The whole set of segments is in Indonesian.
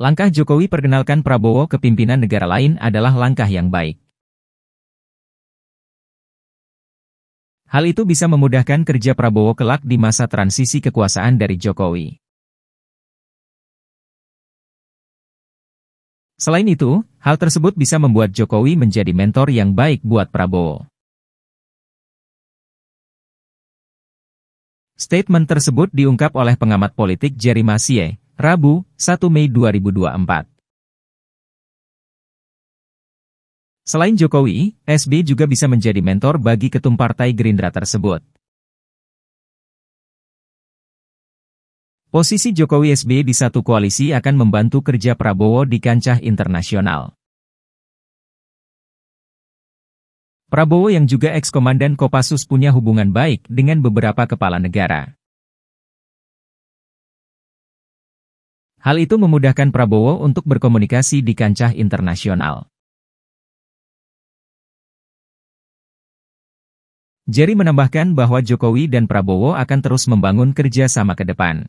Langkah Jokowi perkenalkan Prabowo ke pimpinan negara lain adalah langkah yang baik. Hal itu bisa memudahkan kerja Prabowo kelak di masa transisi kekuasaan dari Jokowi. Selain itu, hal tersebut bisa membuat Jokowi menjadi mentor yang baik buat Prabowo. Statement tersebut diungkap oleh pengamat politik Jerry Masie, Rabu, 1 Mei 2024. Selain Jokowi, SB juga bisa menjadi mentor bagi ketum partai Gerindra tersebut. Posisi Jokowi SB di satu koalisi akan membantu kerja Prabowo di kancah internasional. Prabowo yang juga ex komandan Kopassus punya hubungan baik dengan beberapa kepala negara. Hal itu memudahkan Prabowo untuk berkomunikasi di kancah internasional. Jerry menambahkan bahwa Jokowi dan Prabowo akan terus membangun kerja sama ke depan.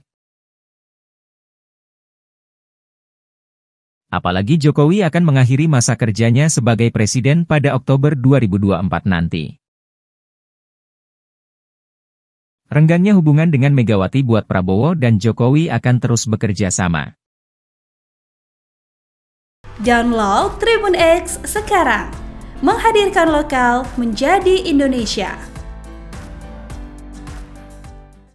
Apalagi Jokowi akan mengakhiri masa kerjanya sebagai presiden pada Oktober 2024 nanti. Renggangnya hubungan dengan Megawati buat Prabowo dan Jokowi akan terus bekerja sama. Download Tribun X sekarang. Menghadirkan lokal menjadi Indonesia.